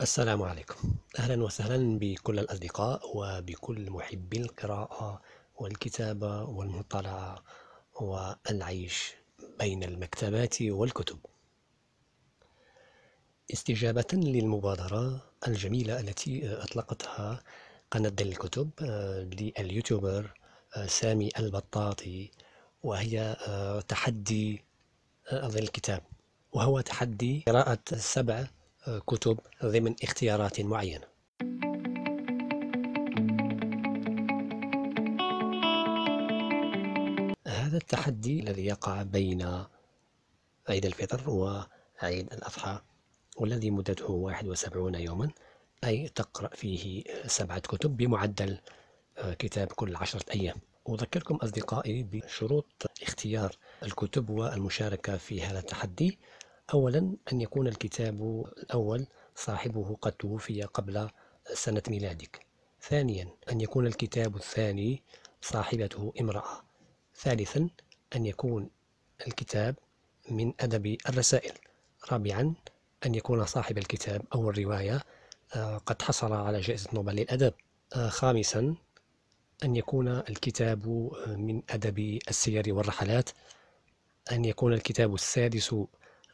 السلام عليكم أهلا وسهلا بكل الأصدقاء وبكل محبي القراءة والكتابة والمطالعة والعيش بين المكتبات والكتب استجابة للمبادرة الجميلة التي أطلقتها قناة الكتب آه، لليوتيوبر آه، سامي البطاطي وهي آه، تحدي الكتاب وهو تحدي قراءة سبع كتب ضمن اختيارات معينة هذا التحدي الذي يقع بين عيد الفطر وعيد الأضحى والذي مدته 71 يوما أي تقرأ فيه سبعة كتب بمعدل آه، كتاب كل عشرة أيام أذكركم أصدقائي بشروط اختيار الكتب والمشاركة في هذا التحدي أولا أن يكون الكتاب الأول صاحبه قد توفي قبل سنة ميلادك ثانيا أن يكون الكتاب الثاني صاحبته امرأة ثالثا أن يكون الكتاب من أدب الرسائل رابعا أن يكون صاحب الكتاب أو الرواية آه، قد حصل على جائزة نوبل للأدب آه، خامسا أن يكون الكتاب آه، من أدب السير والرحلات أن يكون الكتاب السادس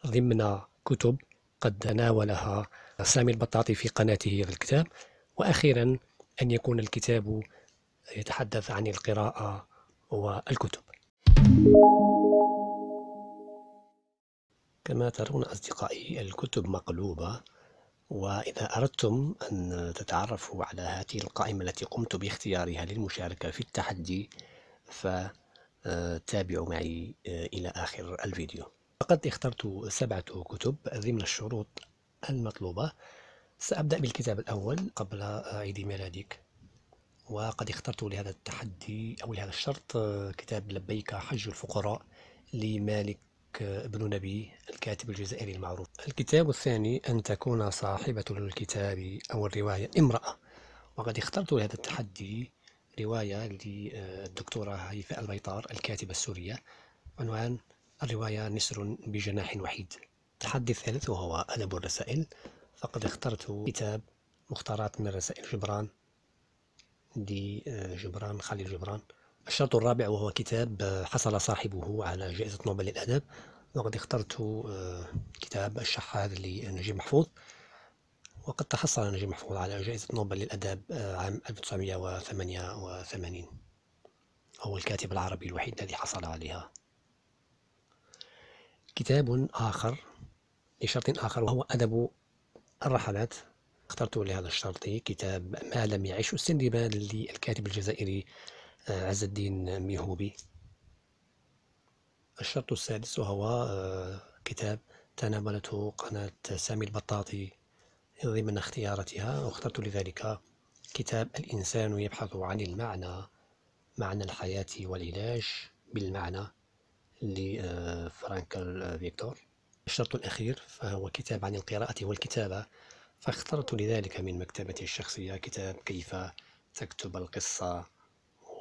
ضمن كتب قد تناولها سامي البطاطي في قناته هذا الكتاب وأخيرا أن يكون الكتاب يتحدث عن القراءة والكتب كما ترون أصدقائي الكتب مقلوبة وإذا أردتم أن تتعرفوا على هذه القائمة التي قمت باختيارها للمشاركة في التحدي فتابعوا معي إلى آخر الفيديو لقد اخترت سبعة كتب ضمن الشروط المطلوبة سأبدأ بالكتاب الأول قبل عيد ميلادك وقد اخترت لهذا التحدي أو لهذا الشرط كتاب لبيك حج الفقراء لمالك بن نبي الكاتب الجزائري المعروف الكتاب الثاني أن تكون صاحبة الكتاب أو الرواية امرأة وقد اخترت لهذا التحدي رواية للدكتورة هيفاء البيطار الكاتبة السورية عنوان الرواية نسر بجناح وحيد تحدي الثالث وهو أدب الرسائل فقد اخترت كتاب مختارات من رسائل جبران دي آه، جبران خليل جبران الشرط الرابع وهو كتاب آه، حصل صاحبه على جائزة نوبل للأدب وقد اخترت آه، كتاب الشحاذ لنجيب محفوظ وقد تحصل نجيب محفوظ على جائزة نوبل للأدب عام 1988 هو الكاتب العربي الوحيد الذي حصل عليها كتاب آخر لشرط آخر وهو أدب الرحلات اخترت لهذا الشرط كتاب ما لم يعش السندباد للكاتب الجزائري آه، عز الدين ميهوبي الشرط السادس وهو آه، كتاب تناولته قناة سامي البطاطي ضمن اختيارتها واخترت لذلك كتاب الإنسان يبحث عن المعنى معنى الحياة والعلاج بالمعنى لفرانكل فيكتور الشرط الأخير فهو كتاب عن القراءة والكتابة فاخترت لذلك من مكتبتي الشخصية كتاب كيف تكتب القصة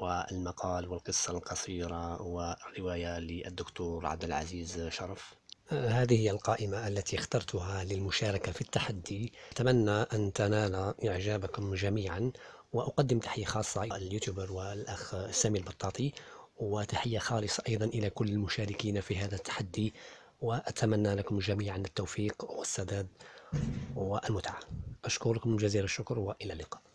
والمقال والقصة القصيرة والرواية للدكتور عبد العزيز شرف هذه هي القائمة التي اخترتها للمشاركة في التحدي أتمنى أن تنال إعجابكم جميعا وأقدم تحية خاصة اليوتيوبر والأخ سامي البطاطي وتحية خالصة أيضا إلى كل المشاركين في هذا التحدي وأتمنى لكم جميعا التوفيق والسداد والمتعة أشكركم جزيل الشكر وإلى اللقاء